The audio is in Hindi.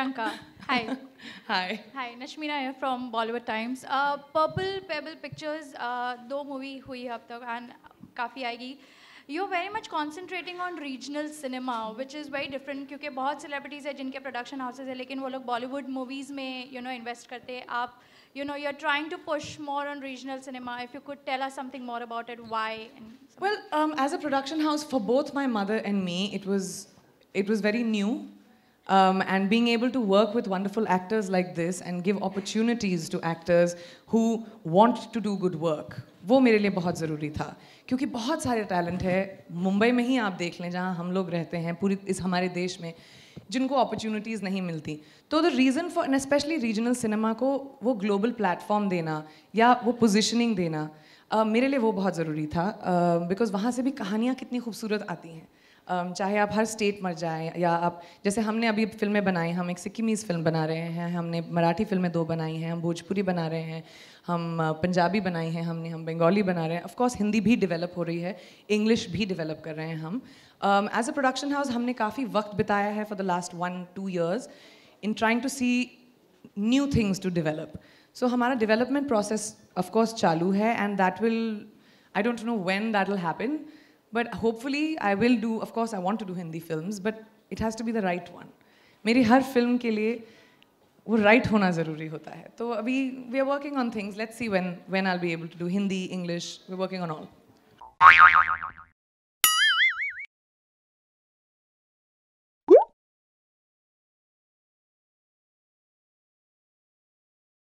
Priyanka. Hi. Hi. Hi, Nashmina here from Bollywood Times. Uh, Purple Pebble Pictures, uh, दो मूवी हुई अब and एंड काफ़ी you're very much concentrating on regional cinema which is very different different क्योंकि बहुत सेलिब्रिटीज़ है जिनके प्रोडक्शन हाउसेज है लेकिन वो लोग बॉलीवुड मूवीज़ में यू नो इन्वेस्ट करते हैं आप you know you're trying to push more on regional cinema if you could tell us something more about it why well um, as a production house for both my mother and me it was it was very new Um, and being able to work with wonderful actors like this and give opportunities to actors who want to do good work वो मेरे लिए बहुत ज़रूरी था क्योंकि बहुत सारे टैलेंट है मुंबई में ही आप देख लें जहाँ हम लोग रहते हैं पूरी इस हमारे देश में जिनको अपॉर्चुनिटीज़ नहीं मिलती तो the reason for and specially regional cinema को वो ग्लोबल प्लेटफॉर्म देना या वो पोजिशनिंग देना uh, मेरे लिए वो बहुत ज़रूरी था बिकॉज़ uh, वहाँ से भी कहानियाँ कितनी खूबसूरत आती हैं Um, चाहे आप हर स्टेट मर जाएं या आप जैसे हमने अभी फिल्में बनाई हम एक सिक्किमीज़ फिल्म बना रहे हैं हमने मराठी फिल्में दो बनाई हैं हम भोजपुरी बना रहे हैं हम uh, पंजाबी बनाई हैं हमने हम बंगाली बना रहे हैं ऑफकोर्स हिंदी भी डेवलप हो रही है इंग्लिश भी डेवलप कर रहे हैं हम एज अ प्रोडक्शन हाउस हमने काफ़ी वक्त बिताया है for the last one two years in trying to see new things to develop so हमारा डिवेलपमेंट प्रोसेस ऑफकोर्स चालू है and that will I don't know when that will happen But hopefully, I will do, of course, I want to do Hindi films, but it has to be the right one. मेरी हर फिल्म के लिए वो राइट होना ज़रूरी होता है तो अभी we are working on things let's see when when I will be able to do Hindi English we working on all